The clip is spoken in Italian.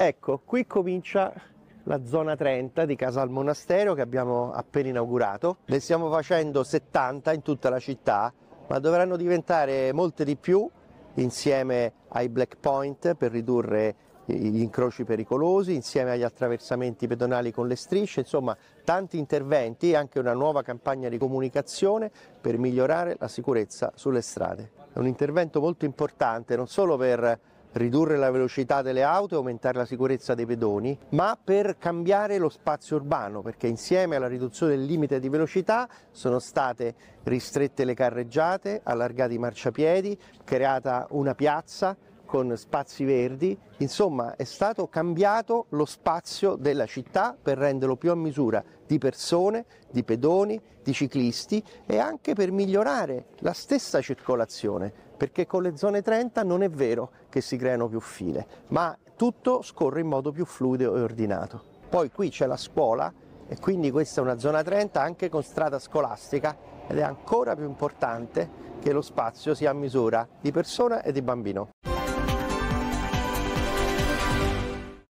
Ecco, qui comincia la zona 30 di Casa al Monastero che abbiamo appena inaugurato. Ne stiamo facendo 70 in tutta la città, ma dovranno diventare molte di più insieme ai black point per ridurre gli incroci pericolosi, insieme agli attraversamenti pedonali con le strisce, insomma tanti interventi e anche una nuova campagna di comunicazione per migliorare la sicurezza sulle strade. È un intervento molto importante non solo per ridurre la velocità delle auto e aumentare la sicurezza dei pedoni, ma per cambiare lo spazio urbano, perché insieme alla riduzione del limite di velocità sono state ristrette le carreggiate, allargati i marciapiedi, creata una piazza con spazi verdi, insomma è stato cambiato lo spazio della città per renderlo più a misura di persone, di pedoni, di ciclisti e anche per migliorare la stessa circolazione perché con le zone 30 non è vero che si creano più file, ma tutto scorre in modo più fluido e ordinato. Poi qui c'è la scuola e quindi questa è una zona 30 anche con strada scolastica ed è ancora più importante che lo spazio sia a misura di persona e di bambino.